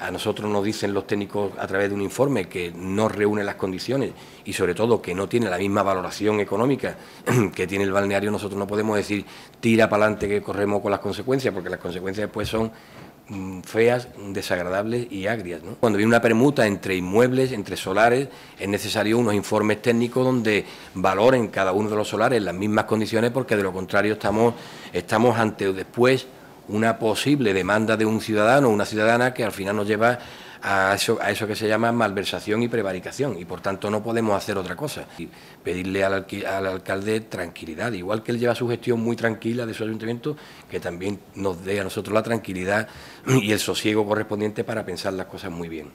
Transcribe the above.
A nosotros nos dicen los técnicos a través de un informe que no reúne las condiciones y sobre todo que no tiene la misma valoración económica que tiene el balneario, nosotros no podemos decir tira para adelante que corremos con las consecuencias, porque las consecuencias después son mm, feas, desagradables y agrias. Cuando viene una permuta entre inmuebles, entre solares, es necesario unos informes técnicos donde valoren cada uno de los solares las mismas condiciones, porque de lo contrario estamos, estamos ante después una posible demanda de un ciudadano o una ciudadana que al final nos lleva a eso, a eso que se llama malversación y prevaricación y por tanto no podemos hacer otra cosa. Y pedirle al, al, alcalde tranquilidad, igual que él lleva su gestión muy tranquila de su ayuntamiento, que también nos dé a nosotros la tranquilidad y el sosiego correspondiente para pensar las cosas muy bien.